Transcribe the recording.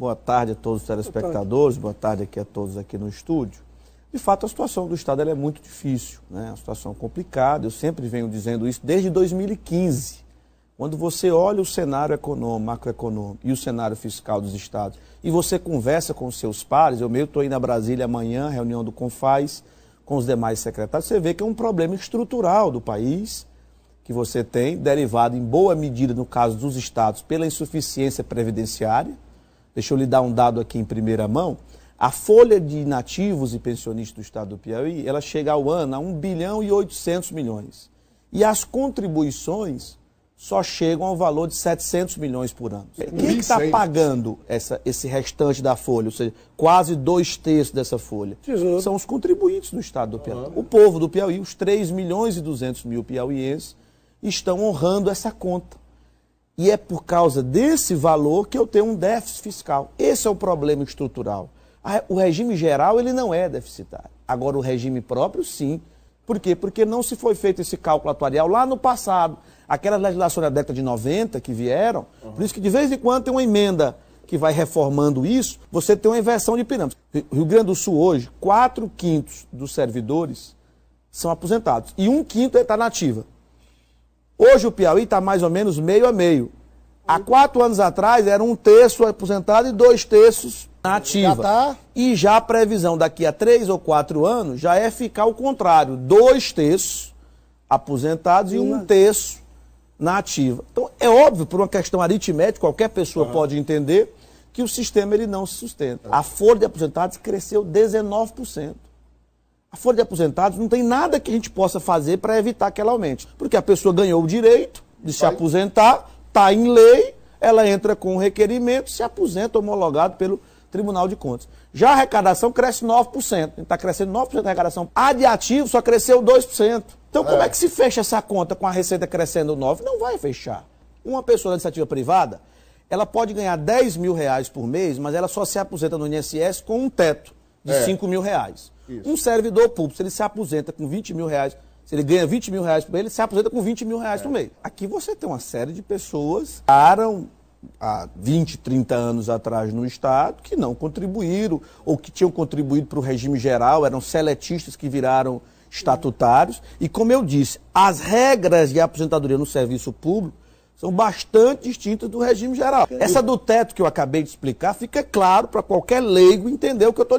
Boa tarde a todos os telespectadores, boa tarde, aqui a todos aqui no estúdio. De fato, a situação do Estado é muito difícil, né? É uma situação complicada, eu sempre venho dizendo isso desde 2015. Quando você olha o cenário econômico, macroeconômico e o cenário fiscal dos estados, e você conversa com os seus pares, eu meio estou indo a Brasília amanhã, reunião do Confaz, com os demais secretários, você vê que é um problema estrutural do país que você tem, derivado em boa medida, no caso dos estados, pela insuficiência previdenciária, Deixa eu lhe dar um dado aqui em primeira mão. A folha de nativos e pensionistas do estado do Piauí, ela chega ao ano a 1 bilhão e 800 milhões. E as contribuições só chegam ao valor de 700 milhões por ano. É Quem está pagando essa, esse restante da folha, ou seja, quase dois terços dessa folha? Tesouro. São os contribuintes do estado do Piauí. Ah. O povo do Piauí, os 3 milhões e 200 mil piauienses, estão honrando essa conta. E é por causa desse valor que eu tenho um déficit fiscal. Esse é o problema estrutural. O regime geral ele não é deficitário. Agora o regime próprio sim. Por quê? Porque não se foi feito esse cálculo atuarial lá no passado. Aquelas legislações da década de 90 que vieram, uhum. por isso que de vez em quando tem uma emenda que vai reformando isso, você tem uma inversão de pirâmide. Rio Grande do Sul hoje, 4 quintos dos servidores são aposentados e um quinto está é nativa. Hoje o Piauí está mais ou menos meio a meio. Há quatro anos atrás era um terço aposentado e dois terços na ativa. Já tá... E já a previsão daqui a três ou quatro anos já é ficar o contrário: dois terços aposentados e um terço na ativa. Então é óbvio, por uma questão aritmética, qualquer pessoa ah. pode entender que o sistema ele não se sustenta. A folha de aposentados cresceu 19%. A folha de aposentados não tem nada que a gente possa fazer para evitar que ela aumente. Porque a pessoa ganhou o direito de Vai. se aposentar, está em lei, ela entra com um requerimento, se aposenta homologado pelo Tribunal de Contas. Já a arrecadação cresce 9%. Está crescendo 9% a arrecadação. Adiativo só cresceu 2%. Então, como é. é que se fecha essa conta com a receita crescendo 9%? Não vai fechar. Uma pessoa da iniciativa privada, ela pode ganhar 10 mil reais por mês, mas ela só se aposenta no INSS com um teto de é. 5 mil reais. Isso. Um servidor público, se ele se aposenta com 20 mil reais se ele ganha 20 mil reais por mês, ele se aposenta com 20 mil reais é. por mês. Aqui você tem uma série de pessoas que param há 20, 30 anos atrás no Estado que não contribuíram ou que tinham contribuído para o regime geral, eram seletistas que viraram estatutários. E como eu disse, as regras de aposentadoria no serviço público são bastante distintas do regime geral. Essa do teto que eu acabei de explicar fica claro para qualquer leigo entender o que eu estou dizendo.